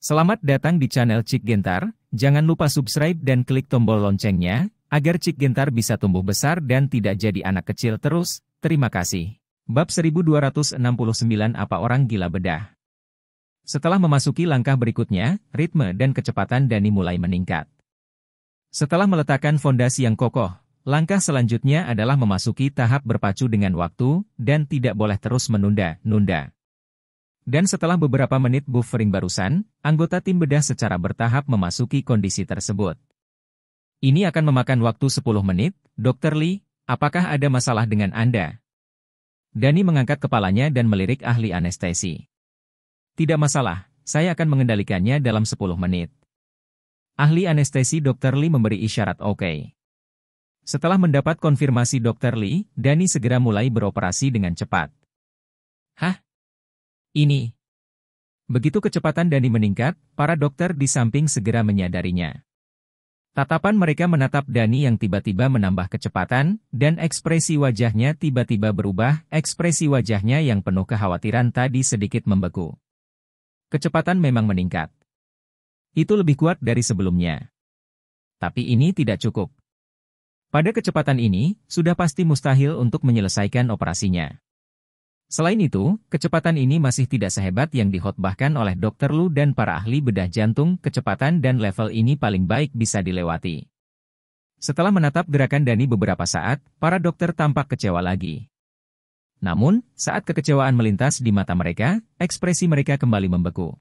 Selamat datang di channel Cik Gentar, jangan lupa subscribe dan klik tombol loncengnya, agar Cik Gentar bisa tumbuh besar dan tidak jadi anak kecil terus, terima kasih. Bab 1269 Apa Orang Gila Bedah Setelah memasuki langkah berikutnya, ritme dan kecepatan Dani mulai meningkat. Setelah meletakkan fondasi yang kokoh, langkah selanjutnya adalah memasuki tahap berpacu dengan waktu, dan tidak boleh terus menunda-nunda. Dan setelah beberapa menit buffering barusan, anggota tim bedah secara bertahap memasuki kondisi tersebut. Ini akan memakan waktu 10 menit, Dr. Lee, apakah ada masalah dengan Anda? Dani mengangkat kepalanya dan melirik ahli anestesi. Tidak masalah, saya akan mengendalikannya dalam 10 menit. Ahli anestesi Dr. Lee memberi isyarat oke. Okay. Setelah mendapat konfirmasi Dr. Lee, Dani segera mulai beroperasi dengan cepat. Hah, ini. Begitu kecepatan Dani meningkat, para dokter di samping segera menyadarinya. Tatapan mereka menatap Dani yang tiba-tiba menambah kecepatan, dan ekspresi wajahnya tiba-tiba berubah, ekspresi wajahnya yang penuh kekhawatiran tadi sedikit membeku. Kecepatan memang meningkat. Itu lebih kuat dari sebelumnya. Tapi ini tidak cukup. Pada kecepatan ini, sudah pasti mustahil untuk menyelesaikan operasinya. Selain itu, kecepatan ini masih tidak sehebat yang dihotbahkan oleh Dokter Lu dan para ahli bedah jantung, kecepatan dan level ini paling baik bisa dilewati. Setelah menatap gerakan Dani beberapa saat, para dokter tampak kecewa lagi. Namun, saat kekecewaan melintas di mata mereka, ekspresi mereka kembali membeku.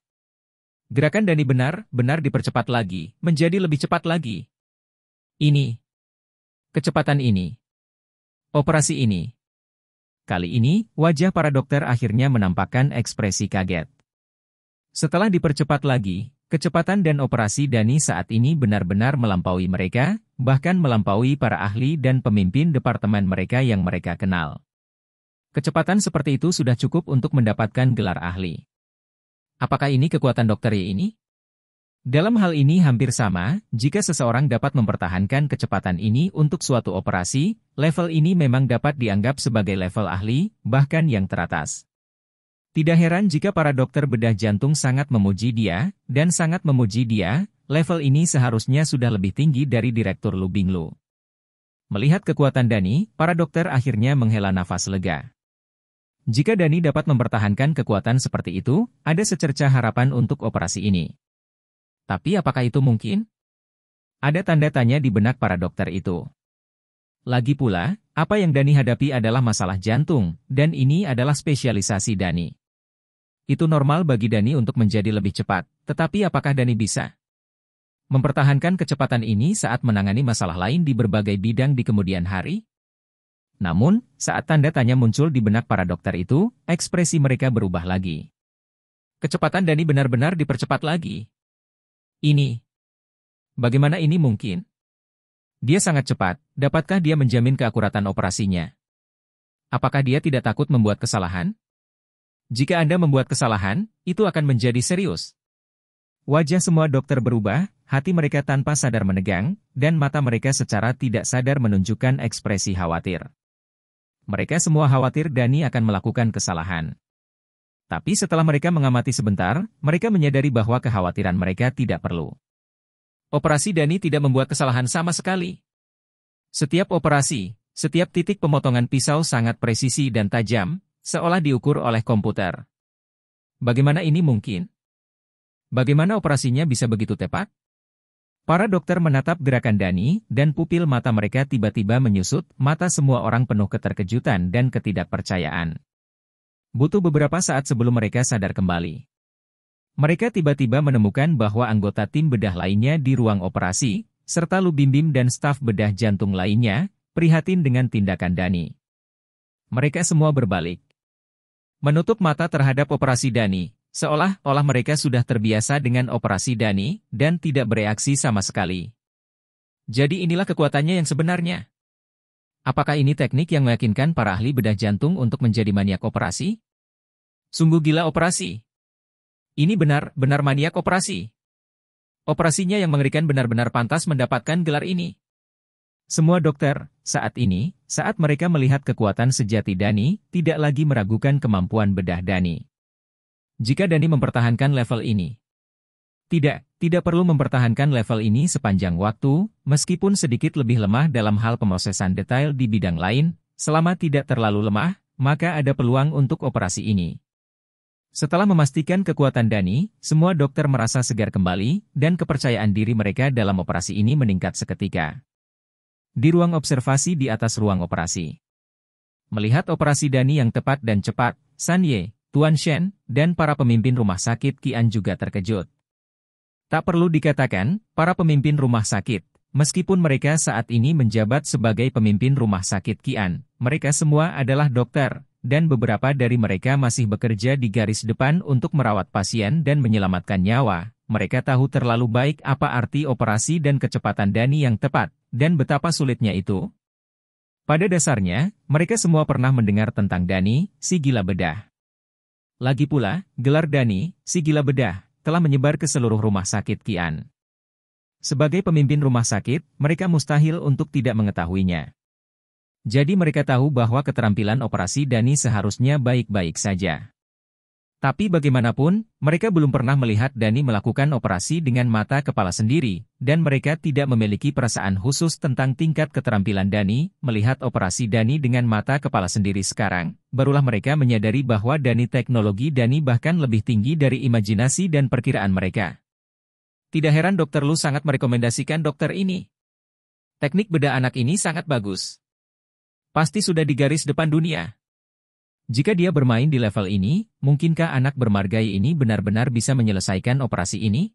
Gerakan Dani benar, benar dipercepat lagi, menjadi lebih cepat lagi. Ini. Kecepatan ini. Operasi ini. Kali ini, wajah para dokter akhirnya menampakkan ekspresi kaget. Setelah dipercepat lagi, kecepatan dan operasi Dani saat ini benar-benar melampaui mereka, bahkan melampaui para ahli dan pemimpin departemen mereka yang mereka kenal. Kecepatan seperti itu sudah cukup untuk mendapatkan gelar ahli. Apakah ini kekuatan dokter ini? Dalam hal ini hampir sama, jika seseorang dapat mempertahankan kecepatan ini untuk suatu operasi, level ini memang dapat dianggap sebagai level ahli, bahkan yang teratas. Tidak heran jika para dokter bedah jantung sangat memuji dia, dan sangat memuji dia, level ini seharusnya sudah lebih tinggi dari Direktur Lubing Lu. Melihat kekuatan Dani, para dokter akhirnya menghela nafas lega. Jika Dani dapat mempertahankan kekuatan seperti itu, ada secerca harapan untuk operasi ini. Tapi apakah itu mungkin? Ada tanda tanya di benak para dokter itu. Lagi pula, apa yang Dani hadapi adalah masalah jantung, dan ini adalah spesialisasi Dani. Itu normal bagi Dani untuk menjadi lebih cepat, tetapi apakah Dani bisa? Mempertahankan kecepatan ini saat menangani masalah lain di berbagai bidang di kemudian hari? Namun, saat tanda tanya muncul di benak para dokter itu, ekspresi mereka berubah lagi. Kecepatan Dani benar-benar dipercepat lagi. Ini. Bagaimana ini mungkin? Dia sangat cepat, dapatkah dia menjamin keakuratan operasinya? Apakah dia tidak takut membuat kesalahan? Jika Anda membuat kesalahan, itu akan menjadi serius. Wajah semua dokter berubah, hati mereka tanpa sadar menegang, dan mata mereka secara tidak sadar menunjukkan ekspresi khawatir. Mereka semua khawatir Dani akan melakukan kesalahan. Tapi setelah mereka mengamati sebentar, mereka menyadari bahwa kekhawatiran mereka tidak perlu. Operasi Dani tidak membuat kesalahan sama sekali. Setiap operasi, setiap titik pemotongan pisau sangat presisi dan tajam, seolah diukur oleh komputer. Bagaimana ini mungkin? Bagaimana operasinya bisa begitu tepat? Para dokter menatap gerakan Dani, dan pupil mata mereka tiba-tiba menyusut, mata semua orang penuh keterkejutan dan ketidakpercayaan. Butuh beberapa saat sebelum mereka sadar kembali. Mereka tiba-tiba menemukan bahwa anggota tim bedah lainnya di ruang operasi, serta lubim dan staf bedah jantung lainnya, prihatin dengan tindakan Dani. Mereka semua berbalik. Menutup mata terhadap operasi Dani, seolah-olah mereka sudah terbiasa dengan operasi Dani dan tidak bereaksi sama sekali. Jadi inilah kekuatannya yang sebenarnya. Apakah ini teknik yang meyakinkan para ahli bedah jantung untuk menjadi maniak operasi? Sungguh gila operasi. Ini benar, benar maniak operasi. Operasinya yang mengerikan benar-benar pantas mendapatkan gelar ini. Semua dokter, saat ini, saat mereka melihat kekuatan sejati Dani, tidak lagi meragukan kemampuan bedah Dani. Jika Dani mempertahankan level ini, tidak, tidak perlu mempertahankan level ini sepanjang waktu, meskipun sedikit lebih lemah dalam hal pemrosesan detail di bidang lain, selama tidak terlalu lemah, maka ada peluang untuk operasi ini. Setelah memastikan kekuatan Dani, semua dokter merasa segar kembali, dan kepercayaan diri mereka dalam operasi ini meningkat seketika. Di ruang observasi di atas ruang operasi. Melihat operasi Dani yang tepat dan cepat, Sanye, Tuan Shen, dan para pemimpin rumah sakit kian juga terkejut. Tak perlu dikatakan, para pemimpin rumah sakit, meskipun mereka saat ini menjabat sebagai pemimpin rumah sakit Kian, mereka semua adalah dokter, dan beberapa dari mereka masih bekerja di garis depan untuk merawat pasien dan menyelamatkan nyawa. Mereka tahu terlalu baik apa arti operasi dan kecepatan Dani yang tepat, dan betapa sulitnya itu. Pada dasarnya, mereka semua pernah mendengar tentang Dani, si gila bedah. Lagi pula, gelar Dani, si gila bedah, telah menyebar ke seluruh rumah sakit Kian. Sebagai pemimpin rumah sakit, mereka mustahil untuk tidak mengetahuinya. Jadi mereka tahu bahwa keterampilan operasi Dani seharusnya baik-baik saja. Tapi bagaimanapun, mereka belum pernah melihat Dani melakukan operasi dengan mata kepala sendiri, dan mereka tidak memiliki perasaan khusus tentang tingkat keterampilan Dani, melihat operasi Dani dengan mata kepala sendiri sekarang. Barulah mereka menyadari bahwa Dani teknologi Dani bahkan lebih tinggi dari imajinasi dan perkiraan mereka. Tidak heran dokter Lu sangat merekomendasikan dokter ini. Teknik bedah anak ini sangat bagus. Pasti sudah di garis depan dunia. Jika dia bermain di level ini, mungkinkah anak bermargai ini benar-benar bisa menyelesaikan operasi ini?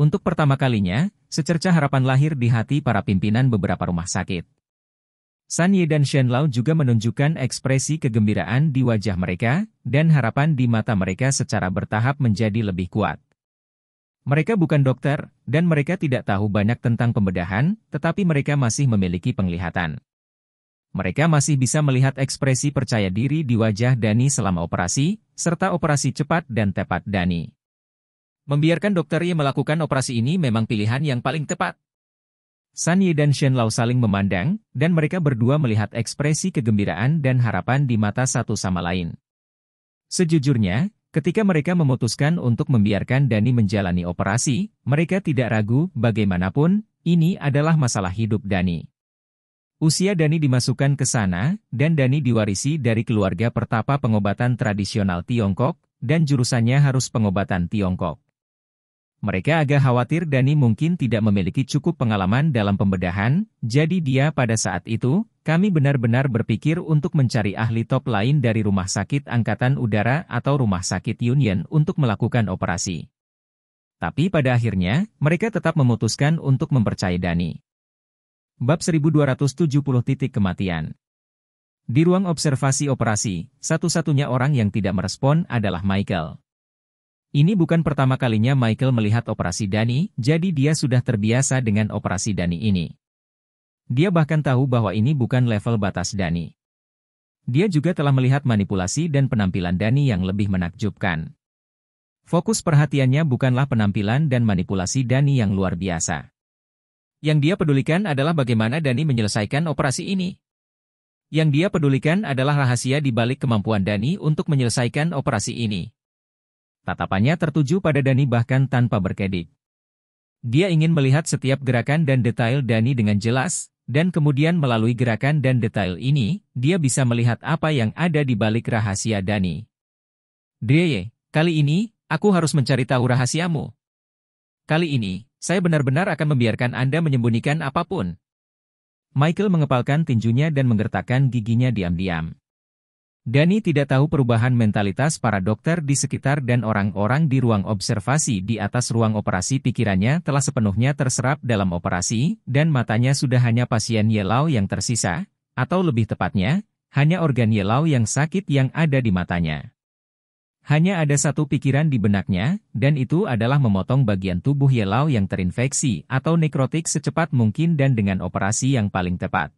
Untuk pertama kalinya, secerca harapan lahir di hati para pimpinan beberapa rumah sakit. San Ye dan Shen Lao juga menunjukkan ekspresi kegembiraan di wajah mereka, dan harapan di mata mereka secara bertahap menjadi lebih kuat. Mereka bukan dokter, dan mereka tidak tahu banyak tentang pembedahan, tetapi mereka masih memiliki penglihatan mereka masih bisa melihat ekspresi percaya diri di wajah Dani selama operasi, serta operasi cepat dan tepat Dani. Membiarkan dokter Ye melakukan operasi ini memang pilihan yang paling tepat. San Ye dan Shen Lao saling memandang, dan mereka berdua melihat ekspresi kegembiraan dan harapan di mata satu sama lain. Sejujurnya, ketika mereka memutuskan untuk membiarkan Dani menjalani operasi, mereka tidak ragu bagaimanapun, ini adalah masalah hidup Dani. Usia Dani dimasukkan ke sana, dan Dani diwarisi dari keluarga pertapa pengobatan tradisional Tiongkok, dan jurusannya harus pengobatan Tiongkok. Mereka agak khawatir Dani mungkin tidak memiliki cukup pengalaman dalam pembedahan, jadi dia pada saat itu, kami benar-benar berpikir untuk mencari ahli top lain dari Rumah Sakit Angkatan Udara atau Rumah Sakit Union untuk melakukan operasi. Tapi pada akhirnya, mereka tetap memutuskan untuk mempercayai Dani. Bab 1270 titik kematian. Di ruang observasi operasi, satu-satunya orang yang tidak merespon adalah Michael. Ini bukan pertama kalinya Michael melihat operasi Dani, jadi dia sudah terbiasa dengan operasi Dani ini. Dia bahkan tahu bahwa ini bukan level batas Dani. Dia juga telah melihat manipulasi dan penampilan Dani yang lebih menakjubkan. Fokus perhatiannya bukanlah penampilan dan manipulasi Dani yang luar biasa. Yang dia pedulikan adalah bagaimana Dani menyelesaikan operasi ini. Yang dia pedulikan adalah rahasia di balik kemampuan Dani untuk menyelesaikan operasi ini. Tatapannya tertuju pada Dani bahkan tanpa berkedip. Dia ingin melihat setiap gerakan dan detail Dani dengan jelas, dan kemudian melalui gerakan dan detail ini, dia bisa melihat apa yang ada di balik rahasia Dani. Drie, kali ini, aku harus mencari tahu rahasiamu. Kali ini, saya benar-benar akan membiarkan Anda menyembunyikan apapun. Michael mengepalkan tinjunya dan menggertakkan giginya diam-diam. Dani tidak tahu perubahan mentalitas para dokter di sekitar dan orang-orang di ruang observasi di atas ruang operasi pikirannya telah sepenuhnya terserap dalam operasi, dan matanya sudah hanya pasien Yelau yang tersisa, atau lebih tepatnya, hanya organ Yelau yang sakit yang ada di matanya. Hanya ada satu pikiran di benaknya, dan itu adalah memotong bagian tubuh Yelau yang terinfeksi atau nekrotik secepat mungkin dan dengan operasi yang paling tepat.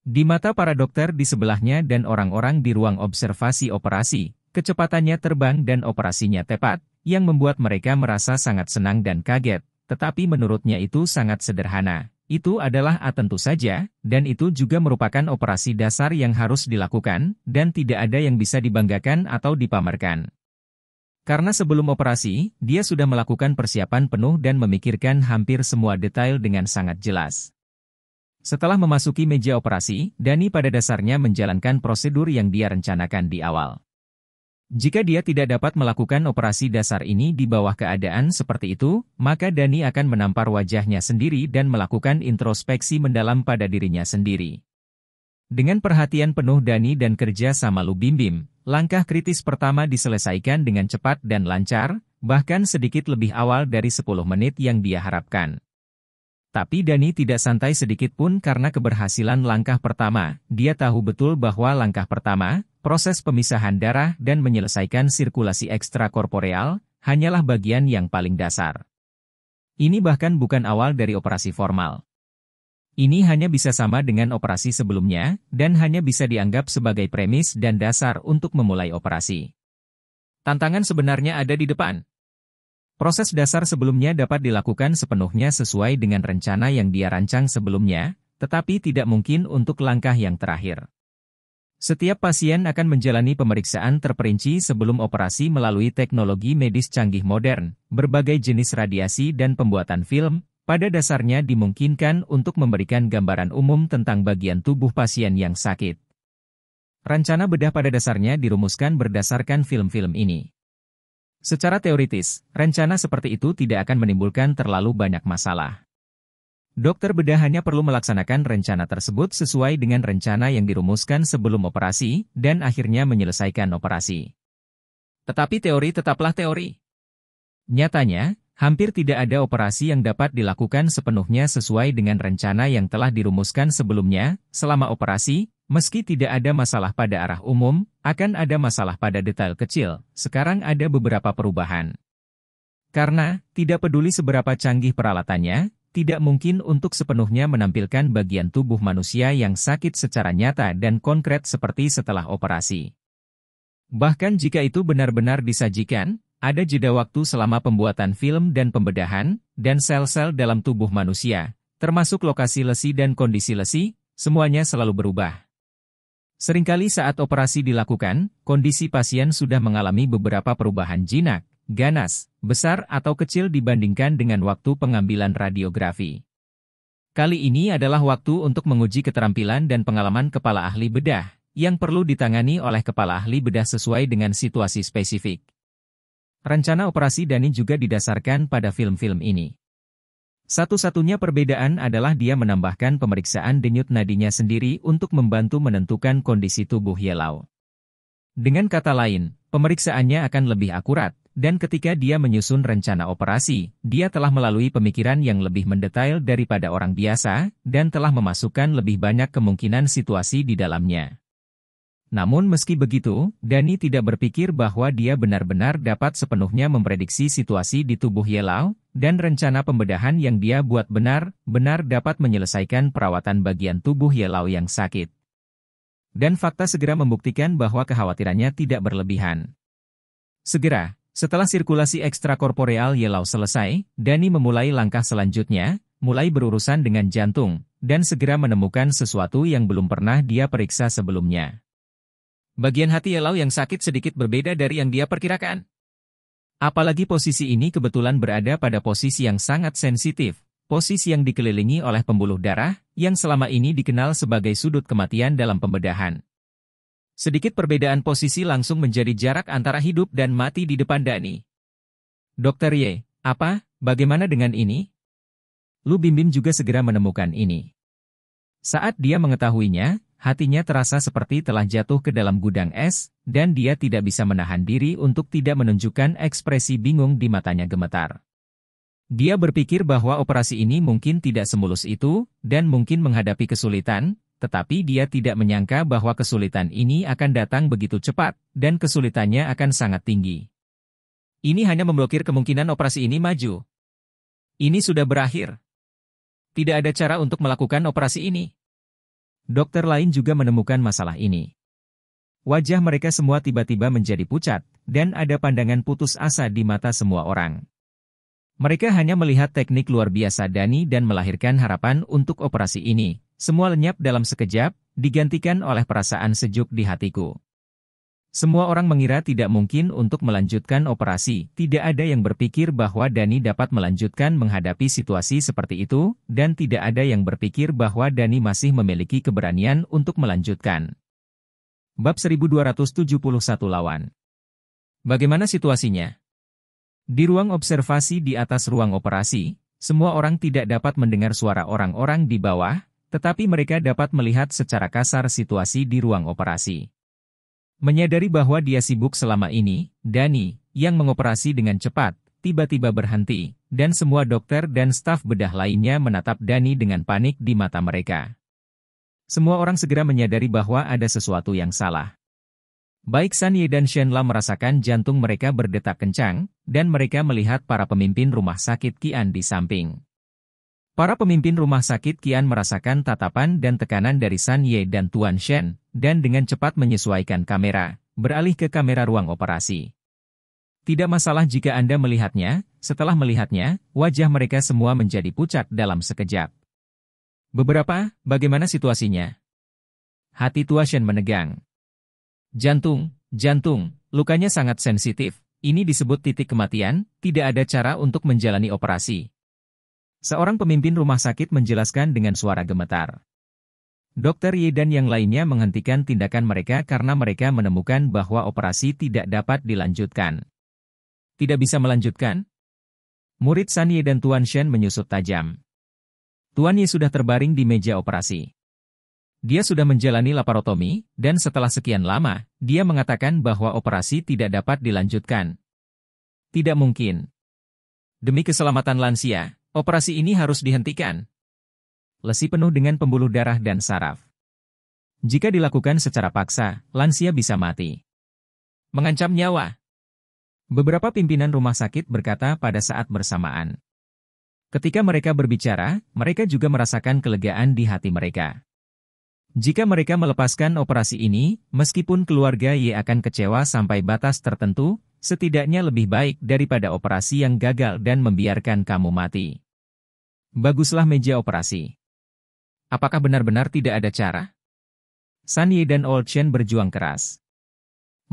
Di mata para dokter di sebelahnya dan orang-orang di ruang observasi operasi, kecepatannya terbang dan operasinya tepat, yang membuat mereka merasa sangat senang dan kaget, tetapi menurutnya itu sangat sederhana. Itu adalah A tentu saja, dan itu juga merupakan operasi dasar yang harus dilakukan, dan tidak ada yang bisa dibanggakan atau dipamerkan. Karena sebelum operasi, dia sudah melakukan persiapan penuh dan memikirkan hampir semua detail dengan sangat jelas. Setelah memasuki meja operasi, Dani pada dasarnya menjalankan prosedur yang dia rencanakan di awal. Jika dia tidak dapat melakukan operasi dasar ini di bawah keadaan seperti itu, maka Dani akan menampar wajahnya sendiri dan melakukan introspeksi mendalam pada dirinya sendiri. Dengan perhatian penuh Dani dan kerja sama Lu Bim langkah kritis pertama diselesaikan dengan cepat dan lancar, bahkan sedikit lebih awal dari 10 menit yang dia harapkan. Tapi Dani tidak santai sedikit pun karena keberhasilan langkah pertama. Dia tahu betul bahwa langkah pertama, proses pemisahan darah dan menyelesaikan sirkulasi ekstrakorporeal hanyalah bagian yang paling dasar. Ini bahkan bukan awal dari operasi formal. Ini hanya bisa sama dengan operasi sebelumnya, dan hanya bisa dianggap sebagai premis dan dasar untuk memulai operasi. Tantangan sebenarnya ada di depan. Proses dasar sebelumnya dapat dilakukan sepenuhnya sesuai dengan rencana yang dia rancang sebelumnya, tetapi tidak mungkin untuk langkah yang terakhir. Setiap pasien akan menjalani pemeriksaan terperinci sebelum operasi melalui teknologi medis canggih modern, berbagai jenis radiasi dan pembuatan film, pada dasarnya dimungkinkan untuk memberikan gambaran umum tentang bagian tubuh pasien yang sakit. Rencana bedah pada dasarnya dirumuskan berdasarkan film-film ini. Secara teoritis, rencana seperti itu tidak akan menimbulkan terlalu banyak masalah. Dokter bedah hanya perlu melaksanakan rencana tersebut sesuai dengan rencana yang dirumuskan sebelum operasi dan akhirnya menyelesaikan operasi. Tetapi teori tetaplah teori. Nyatanya, hampir tidak ada operasi yang dapat dilakukan sepenuhnya sesuai dengan rencana yang telah dirumuskan sebelumnya, selama operasi, meski tidak ada masalah pada arah umum, akan ada masalah pada detail kecil, sekarang ada beberapa perubahan. Karena, tidak peduli seberapa canggih peralatannya, tidak mungkin untuk sepenuhnya menampilkan bagian tubuh manusia yang sakit secara nyata dan konkret seperti setelah operasi. Bahkan jika itu benar-benar disajikan, ada jeda waktu selama pembuatan film dan pembedahan, dan sel-sel dalam tubuh manusia, termasuk lokasi lesi dan kondisi lesi, semuanya selalu berubah. Seringkali saat operasi dilakukan, kondisi pasien sudah mengalami beberapa perubahan jinak, ganas, besar atau kecil dibandingkan dengan waktu pengambilan radiografi. Kali ini adalah waktu untuk menguji keterampilan dan pengalaman kepala ahli bedah, yang perlu ditangani oleh kepala ahli bedah sesuai dengan situasi spesifik. Rencana operasi Dani juga didasarkan pada film-film ini. Satu-satunya perbedaan adalah dia menambahkan pemeriksaan denyut nadinya sendiri untuk membantu menentukan kondisi tubuh Yelau. Dengan kata lain, pemeriksaannya akan lebih akurat, dan ketika dia menyusun rencana operasi, dia telah melalui pemikiran yang lebih mendetail daripada orang biasa, dan telah memasukkan lebih banyak kemungkinan situasi di dalamnya. Namun meski begitu, Dani tidak berpikir bahwa dia benar-benar dapat sepenuhnya memprediksi situasi di tubuh Yelau, dan rencana pembedahan yang dia buat benar-benar dapat menyelesaikan perawatan bagian tubuh Yelau yang sakit. Dan fakta segera membuktikan bahwa kekhawatirannya tidak berlebihan. Segera, setelah sirkulasi ekstrakorporeal Yelau selesai, Dani memulai langkah selanjutnya, mulai berurusan dengan jantung, dan segera menemukan sesuatu yang belum pernah dia periksa sebelumnya. Bagian hati Yelau yang sakit sedikit berbeda dari yang dia perkirakan. Apalagi posisi ini kebetulan berada pada posisi yang sangat sensitif, posisi yang dikelilingi oleh pembuluh darah, yang selama ini dikenal sebagai sudut kematian dalam pembedahan. Sedikit perbedaan posisi langsung menjadi jarak antara hidup dan mati di depan Dani. Dokter Ye, apa, bagaimana dengan ini? Lu Bim Bim juga segera menemukan ini. Saat dia mengetahuinya, hatinya terasa seperti telah jatuh ke dalam gudang es, dan dia tidak bisa menahan diri untuk tidak menunjukkan ekspresi bingung di matanya gemetar. Dia berpikir bahwa operasi ini mungkin tidak semulus itu, dan mungkin menghadapi kesulitan, tetapi dia tidak menyangka bahwa kesulitan ini akan datang begitu cepat, dan kesulitannya akan sangat tinggi. Ini hanya memblokir kemungkinan operasi ini maju. Ini sudah berakhir. Tidak ada cara untuk melakukan operasi ini. Dokter lain juga menemukan masalah ini. Wajah mereka semua tiba-tiba menjadi pucat, dan ada pandangan putus asa di mata semua orang. Mereka hanya melihat teknik luar biasa Dani dan melahirkan harapan untuk operasi ini. Semua lenyap dalam sekejap, digantikan oleh perasaan sejuk di hatiku. Semua orang mengira tidak mungkin untuk melanjutkan operasi, tidak ada yang berpikir bahwa Dani dapat melanjutkan menghadapi situasi seperti itu, dan tidak ada yang berpikir bahwa Dani masih memiliki keberanian untuk melanjutkan. Bab 1271 Lawan Bagaimana situasinya? Di ruang observasi di atas ruang operasi, semua orang tidak dapat mendengar suara orang-orang di bawah, tetapi mereka dapat melihat secara kasar situasi di ruang operasi. Menyadari bahwa dia sibuk selama ini, Dani, yang mengoperasi dengan cepat, tiba-tiba berhenti, dan semua dokter dan staf bedah lainnya menatap Dani dengan panik di mata mereka. Semua orang segera menyadari bahwa ada sesuatu yang salah. Baik San Ye dan Shen La merasakan jantung mereka berdetak kencang, dan mereka melihat para pemimpin rumah sakit Qian di samping. Para pemimpin rumah sakit Qian merasakan tatapan dan tekanan dari San Ye dan Tuan Shen, dan dengan cepat menyesuaikan kamera, beralih ke kamera ruang operasi. Tidak masalah jika Anda melihatnya, setelah melihatnya, wajah mereka semua menjadi pucat dalam sekejap. Beberapa, bagaimana situasinya? Hati Tuan Shen menegang. Jantung, jantung, lukanya sangat sensitif. Ini disebut titik kematian, tidak ada cara untuk menjalani operasi. Seorang pemimpin rumah sakit menjelaskan dengan suara gemetar. Dokter Ye dan yang lainnya menghentikan tindakan mereka karena mereka menemukan bahwa operasi tidak dapat dilanjutkan. Tidak bisa melanjutkan? Murid San Ye dan Tuan Shen menyusut tajam. Tuan Ye sudah terbaring di meja operasi. Dia sudah menjalani laparotomi, dan setelah sekian lama, dia mengatakan bahwa operasi tidak dapat dilanjutkan. Tidak mungkin. Demi keselamatan lansia, operasi ini harus dihentikan. Lesi penuh dengan pembuluh darah dan saraf. Jika dilakukan secara paksa, lansia bisa mati. Mengancam nyawa. Beberapa pimpinan rumah sakit berkata pada saat bersamaan. Ketika mereka berbicara, mereka juga merasakan kelegaan di hati mereka. Jika mereka melepaskan operasi ini, meskipun keluarga Y akan kecewa sampai batas tertentu, setidaknya lebih baik daripada operasi yang gagal dan membiarkan kamu mati. Baguslah meja operasi. Apakah benar-benar tidak ada cara? San Ye dan Old Chen berjuang keras.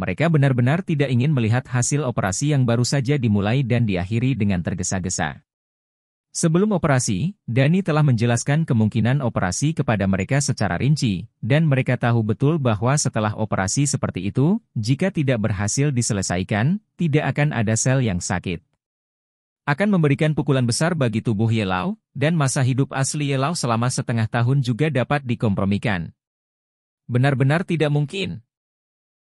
Mereka benar-benar tidak ingin melihat hasil operasi yang baru saja dimulai dan diakhiri dengan tergesa-gesa. Sebelum operasi, Dani telah menjelaskan kemungkinan operasi kepada mereka secara rinci, dan mereka tahu betul bahwa setelah operasi seperti itu, jika tidak berhasil diselesaikan, tidak akan ada sel yang sakit. Akan memberikan pukulan besar bagi tubuh Yelau, dan masa hidup asli Yelau selama setengah tahun juga dapat dikompromikan. Benar-benar tidak mungkin.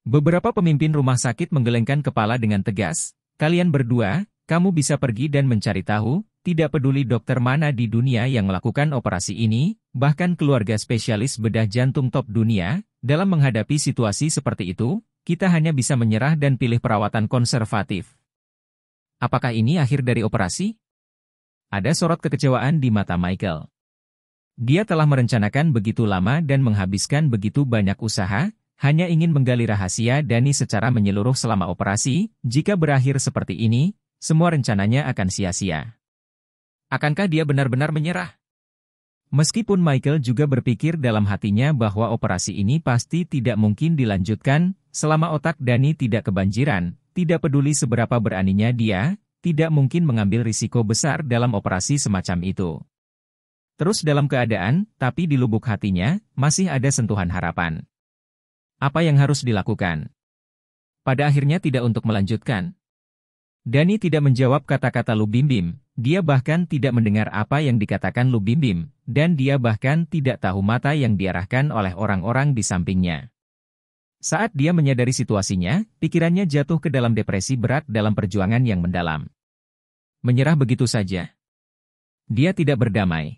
Beberapa pemimpin rumah sakit menggelengkan kepala dengan tegas, kalian berdua, kamu bisa pergi dan mencari tahu, tidak peduli dokter mana di dunia yang melakukan operasi ini, bahkan keluarga spesialis bedah jantung top dunia, dalam menghadapi situasi seperti itu, kita hanya bisa menyerah dan pilih perawatan konservatif. Apakah ini akhir dari operasi? Ada sorot kekecewaan di mata Michael. Dia telah merencanakan begitu lama dan menghabiskan begitu banyak usaha, hanya ingin menggali rahasia Dani secara menyeluruh selama operasi, jika berakhir seperti ini, semua rencananya akan sia-sia. Akankah dia benar-benar menyerah? Meskipun Michael juga berpikir dalam hatinya bahwa operasi ini pasti tidak mungkin dilanjutkan, selama otak Dani tidak kebanjiran, tidak peduli seberapa beraninya dia, tidak mungkin mengambil risiko besar dalam operasi semacam itu. Terus dalam keadaan, tapi di lubuk hatinya, masih ada sentuhan harapan. Apa yang harus dilakukan? Pada akhirnya tidak untuk melanjutkan. Dani tidak menjawab kata-kata Lu Bim Bim, dia bahkan tidak mendengar apa yang dikatakan Lubim Bim, dan dia bahkan tidak tahu mata yang diarahkan oleh orang-orang di sampingnya. Saat dia menyadari situasinya, pikirannya jatuh ke dalam depresi berat dalam perjuangan yang mendalam. Menyerah begitu saja. Dia tidak berdamai.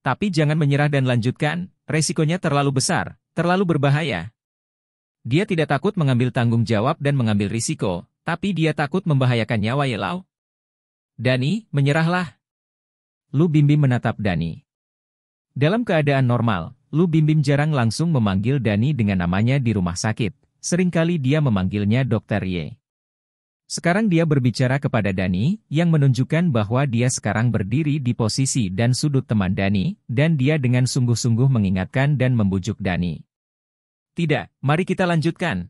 Tapi jangan menyerah dan lanjutkan, resikonya terlalu besar, terlalu berbahaya. Dia tidak takut mengambil tanggung jawab dan mengambil risiko, tapi dia takut membahayakan nyawa Yelau, Dani, menyerahlah. Lu Bimbim menatap Dani. Dalam keadaan normal, Lu Bimbim jarang langsung memanggil Dani dengan namanya di rumah sakit. Seringkali dia memanggilnya Dokter Ye. Sekarang dia berbicara kepada Dani, yang menunjukkan bahwa dia sekarang berdiri di posisi dan sudut teman Dani, dan dia dengan sungguh-sungguh mengingatkan dan membujuk Dani. Tidak, mari kita lanjutkan.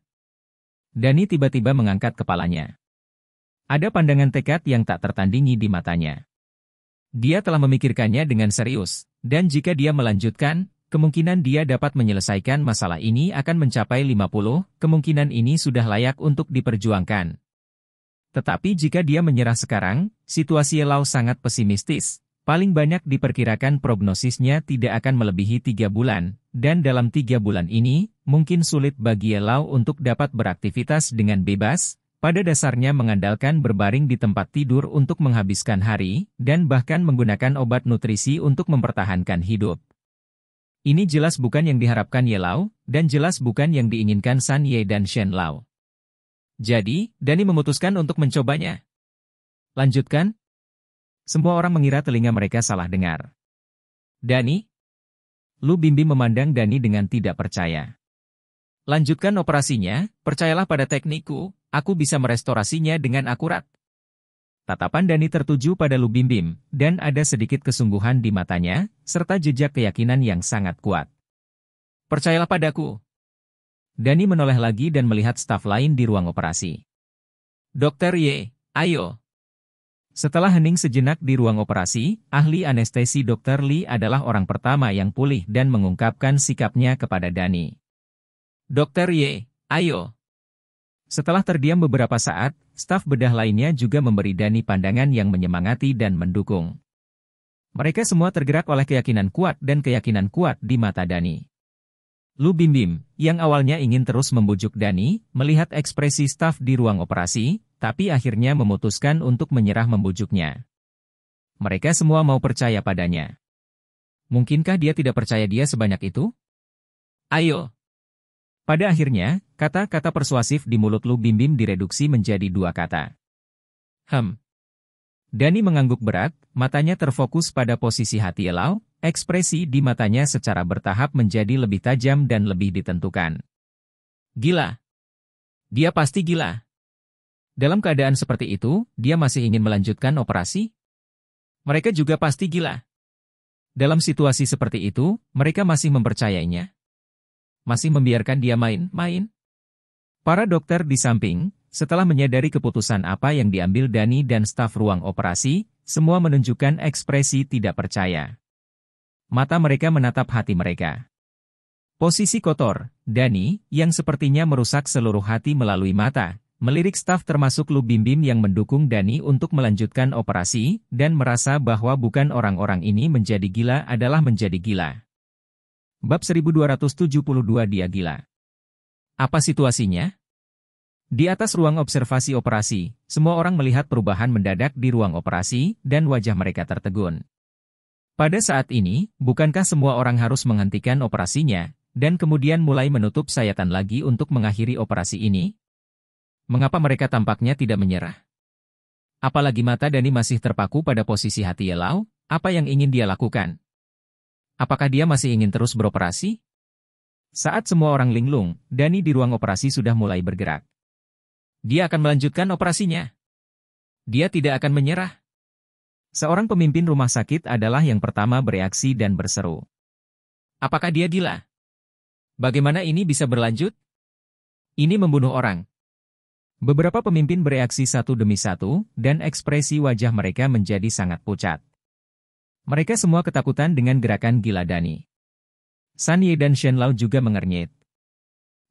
Dani tiba-tiba mengangkat kepalanya. Ada pandangan tekad yang tak tertandingi di matanya. Dia telah memikirkannya dengan serius, dan jika dia melanjutkan, kemungkinan dia dapat menyelesaikan masalah ini akan mencapai 50, kemungkinan ini sudah layak untuk diperjuangkan. Tetapi jika dia menyerah sekarang, situasi Lau sangat pesimistis. Paling banyak diperkirakan prognosisnya tidak akan melebihi tiga bulan, dan dalam tiga bulan ini, mungkin sulit bagi Lau untuk dapat beraktivitas dengan bebas, pada dasarnya mengandalkan berbaring di tempat tidur untuk menghabiskan hari, dan bahkan menggunakan obat nutrisi untuk mempertahankan hidup. Ini jelas bukan yang diharapkan Ye Lao, dan jelas bukan yang diinginkan San Ye dan Shen Lao. Jadi, Dani memutuskan untuk mencobanya. Lanjutkan. Semua orang mengira telinga mereka salah dengar. Dani? Lu Bimbi memandang Dani dengan tidak percaya. Lanjutkan operasinya, percayalah pada teknikku, aku bisa merestorasinya dengan akurat. Tatapan Dani tertuju pada Lubim Bim, dan ada sedikit kesungguhan di matanya, serta jejak keyakinan yang sangat kuat. Percayalah padaku. Dani menoleh lagi dan melihat staf lain di ruang operasi. Dokter Ye, ayo. Setelah hening sejenak di ruang operasi, ahli anestesi Dr. Lee adalah orang pertama yang pulih dan mengungkapkan sikapnya kepada Dani. Dokter Ye, ayo. Setelah terdiam beberapa saat, staf bedah lainnya juga memberi Dani pandangan yang menyemangati dan mendukung. Mereka semua tergerak oleh keyakinan kuat dan keyakinan kuat di mata Dani. Lu Bim Bim, yang awalnya ingin terus membujuk Dani, melihat ekspresi staf di ruang operasi, tapi akhirnya memutuskan untuk menyerah membujuknya. Mereka semua mau percaya padanya. Mungkinkah dia tidak percaya dia sebanyak itu? Ayo, pada akhirnya, kata-kata persuasif di mulut Lu Bimbim direduksi menjadi dua kata. Hem. Dani mengangguk berat, matanya terfokus pada posisi hati Elau, ekspresi di matanya secara bertahap menjadi lebih tajam dan lebih ditentukan. Gila. Dia pasti gila. Dalam keadaan seperti itu, dia masih ingin melanjutkan operasi? Mereka juga pasti gila. Dalam situasi seperti itu, mereka masih mempercayainya masih membiarkan dia main-main? Para dokter di samping, setelah menyadari keputusan apa yang diambil Dani dan staf ruang operasi, semua menunjukkan ekspresi tidak percaya. Mata mereka menatap hati mereka. Posisi kotor, Dani, yang sepertinya merusak seluruh hati melalui mata, melirik staf termasuk Lu Bim Bim yang mendukung Dani untuk melanjutkan operasi, dan merasa bahwa bukan orang-orang ini menjadi gila adalah menjadi gila. Bab 1272 Dia Gila Apa situasinya? Di atas ruang observasi operasi, semua orang melihat perubahan mendadak di ruang operasi dan wajah mereka tertegun. Pada saat ini, bukankah semua orang harus menghentikan operasinya dan kemudian mulai menutup sayatan lagi untuk mengakhiri operasi ini? Mengapa mereka tampaknya tidak menyerah? Apalagi mata Dani masih terpaku pada posisi hati Yelau, apa yang ingin dia lakukan? Apakah dia masih ingin terus beroperasi? Saat semua orang linglung, Dani di ruang operasi sudah mulai bergerak. Dia akan melanjutkan operasinya. Dia tidak akan menyerah. Seorang pemimpin rumah sakit adalah yang pertama bereaksi dan berseru. Apakah dia gila? Bagaimana ini bisa berlanjut? Ini membunuh orang. Beberapa pemimpin bereaksi satu demi satu, dan ekspresi wajah mereka menjadi sangat pucat. Mereka semua ketakutan dengan gerakan gila Dani. San Ye dan Shen Lao juga mengernyit.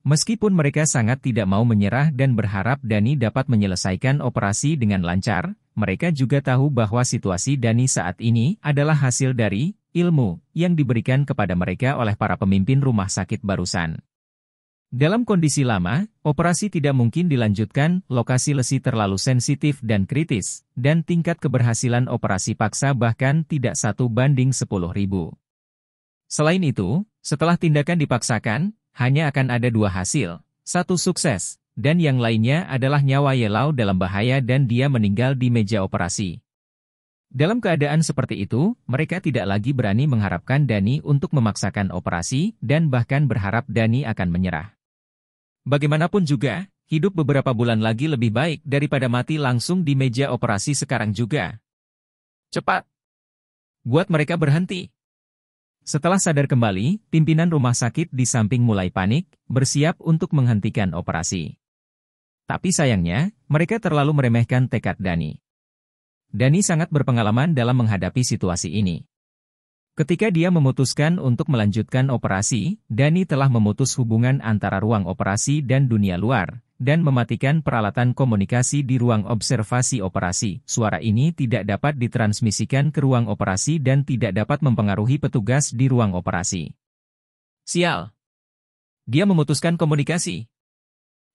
Meskipun mereka sangat tidak mau menyerah dan berharap Dani dapat menyelesaikan operasi dengan lancar, mereka juga tahu bahwa situasi Dani saat ini adalah hasil dari ilmu yang diberikan kepada mereka oleh para pemimpin rumah sakit barusan. Dalam kondisi lama, operasi tidak mungkin dilanjutkan, lokasi lesi terlalu sensitif dan kritis, dan tingkat keberhasilan operasi paksa bahkan tidak satu banding 10 ribu. Selain itu, setelah tindakan dipaksakan, hanya akan ada dua hasil, satu sukses, dan yang lainnya adalah nyawa Yelau dalam bahaya dan dia meninggal di meja operasi. Dalam keadaan seperti itu, mereka tidak lagi berani mengharapkan Dani untuk memaksakan operasi dan bahkan berharap Dani akan menyerah. Bagaimanapun juga, hidup beberapa bulan lagi lebih baik daripada mati langsung di meja operasi sekarang juga. Cepat! Buat mereka berhenti. Setelah sadar kembali, pimpinan rumah sakit di samping mulai panik, bersiap untuk menghentikan operasi. Tapi sayangnya, mereka terlalu meremehkan tekad Dani. Dani sangat berpengalaman dalam menghadapi situasi ini. Ketika dia memutuskan untuk melanjutkan operasi, Dani telah memutus hubungan antara ruang operasi dan dunia luar, dan mematikan peralatan komunikasi di ruang observasi operasi. Suara ini tidak dapat ditransmisikan ke ruang operasi dan tidak dapat mempengaruhi petugas di ruang operasi. Sial! Dia memutuskan komunikasi.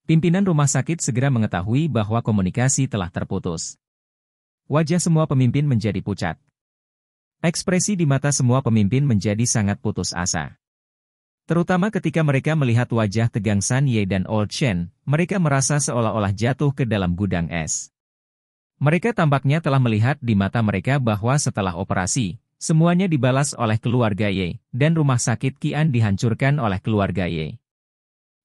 Pimpinan rumah sakit segera mengetahui bahwa komunikasi telah terputus. Wajah semua pemimpin menjadi pucat. Ekspresi di mata semua pemimpin menjadi sangat putus asa. Terutama ketika mereka melihat wajah tegang San Ye dan Old Chen. mereka merasa seolah-olah jatuh ke dalam gudang es. Mereka tampaknya telah melihat di mata mereka bahwa setelah operasi, semuanya dibalas oleh keluarga Ye, dan rumah sakit Qian dihancurkan oleh keluarga Ye.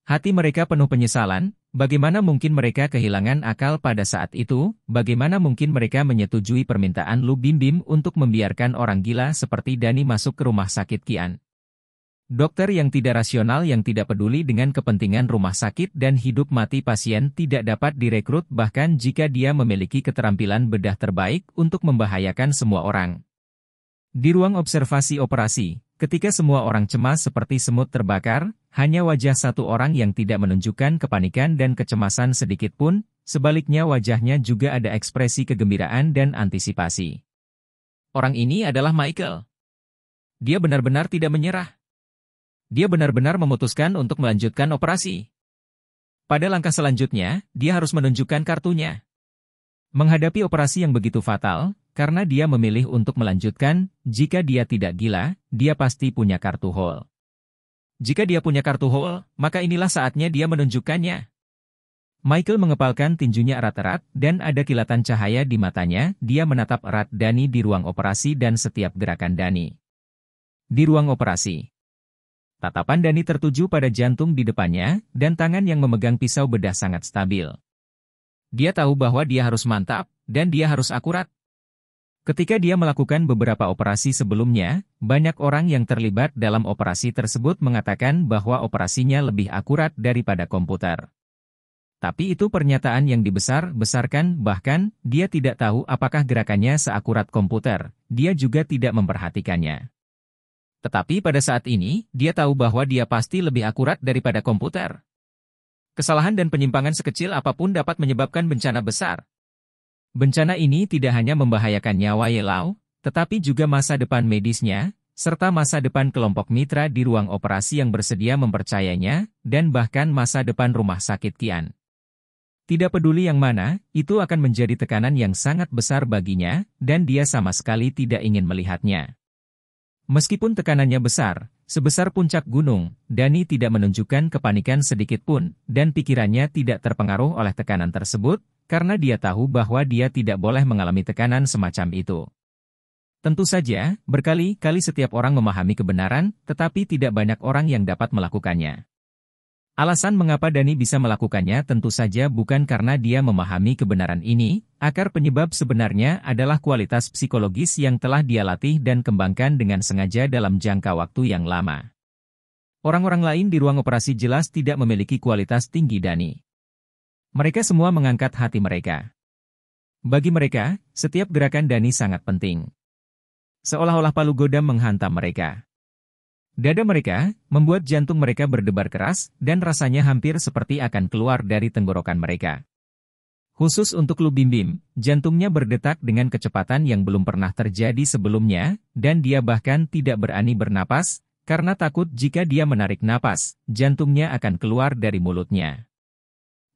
Hati mereka penuh penyesalan, Bagaimana mungkin mereka kehilangan akal pada saat itu, bagaimana mungkin mereka menyetujui permintaan Lu Bim Bim untuk membiarkan orang gila seperti Dani masuk ke rumah sakit Kian. Dokter yang tidak rasional yang tidak peduli dengan kepentingan rumah sakit dan hidup mati pasien tidak dapat direkrut bahkan jika dia memiliki keterampilan bedah terbaik untuk membahayakan semua orang. Di ruang observasi operasi, Ketika semua orang cemas seperti semut terbakar, hanya wajah satu orang yang tidak menunjukkan kepanikan dan kecemasan sedikit pun, sebaliknya wajahnya juga ada ekspresi kegembiraan dan antisipasi. Orang ini adalah Michael. Dia benar-benar tidak menyerah. Dia benar-benar memutuskan untuk melanjutkan operasi. Pada langkah selanjutnya, dia harus menunjukkan kartunya. Menghadapi operasi yang begitu fatal, karena dia memilih untuk melanjutkan, jika dia tidak gila, dia pasti punya kartu hole. Jika dia punya kartu hole, maka inilah saatnya dia menunjukkannya. Michael mengepalkan tinjunya erat-erat dan ada kilatan cahaya di matanya, dia menatap erat Dani di ruang operasi dan setiap gerakan Dani. Di ruang operasi. Tatapan Dani tertuju pada jantung di depannya, dan tangan yang memegang pisau bedah sangat stabil. Dia tahu bahwa dia harus mantap, dan dia harus akurat. Ketika dia melakukan beberapa operasi sebelumnya, banyak orang yang terlibat dalam operasi tersebut mengatakan bahwa operasinya lebih akurat daripada komputer. Tapi itu pernyataan yang dibesar-besarkan, bahkan dia tidak tahu apakah gerakannya seakurat komputer, dia juga tidak memperhatikannya. Tetapi pada saat ini, dia tahu bahwa dia pasti lebih akurat daripada komputer. Kesalahan dan penyimpangan sekecil apapun dapat menyebabkan bencana besar, Bencana ini tidak hanya membahayakan nyawa Yelau, tetapi juga masa depan medisnya, serta masa depan kelompok mitra di ruang operasi yang bersedia mempercayainya, dan bahkan masa depan rumah sakit Kian. Tidak peduli yang mana, itu akan menjadi tekanan yang sangat besar baginya, dan dia sama sekali tidak ingin melihatnya. Meskipun tekanannya besar, sebesar puncak gunung, Dani tidak menunjukkan kepanikan sedikit pun, dan pikirannya tidak terpengaruh oleh tekanan tersebut, karena dia tahu bahwa dia tidak boleh mengalami tekanan semacam itu. Tentu saja, berkali-kali setiap orang memahami kebenaran, tetapi tidak banyak orang yang dapat melakukannya. Alasan mengapa Dani bisa melakukannya tentu saja bukan karena dia memahami kebenaran ini, akar penyebab sebenarnya adalah kualitas psikologis yang telah dia latih dan kembangkan dengan sengaja dalam jangka waktu yang lama. Orang-orang lain di ruang operasi jelas tidak memiliki kualitas tinggi Dani. Mereka semua mengangkat hati mereka. Bagi mereka, setiap gerakan Dani sangat penting. Seolah-olah palu godam menghantam mereka. Dada mereka membuat jantung mereka berdebar keras dan rasanya hampir seperti akan keluar dari tenggorokan mereka. Khusus untuk Lu Bim Bim, jantungnya berdetak dengan kecepatan yang belum pernah terjadi sebelumnya, dan dia bahkan tidak berani bernapas, karena takut jika dia menarik napas, jantungnya akan keluar dari mulutnya.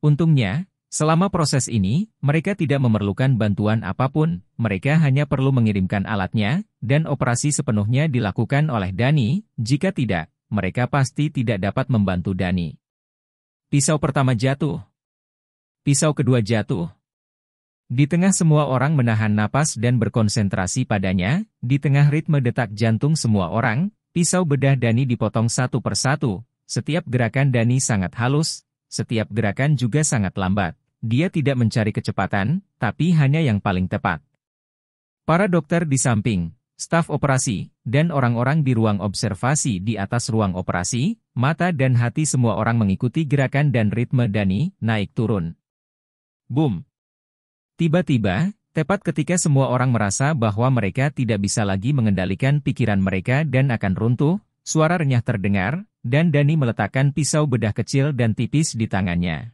Untungnya, selama proses ini, mereka tidak memerlukan bantuan apapun, mereka hanya perlu mengirimkan alatnya, dan operasi sepenuhnya dilakukan oleh Dani, jika tidak, mereka pasti tidak dapat membantu Dani. Pisau pertama jatuh. Pisau kedua jatuh. Di tengah semua orang menahan napas dan berkonsentrasi padanya, di tengah ritme detak jantung semua orang, pisau bedah Dani dipotong satu persatu. Setiap gerakan Dani sangat halus, setiap gerakan juga sangat lambat. Dia tidak mencari kecepatan, tapi hanya yang paling tepat. Para dokter di samping, staf operasi, dan orang-orang di ruang observasi di atas ruang operasi, mata dan hati semua orang mengikuti gerakan dan ritme Dani, naik turun. Boom! Tiba-tiba, tepat ketika semua orang merasa bahwa mereka tidak bisa lagi mengendalikan pikiran mereka dan akan runtuh, Suara renyah terdengar, dan Dani meletakkan pisau bedah kecil dan tipis di tangannya.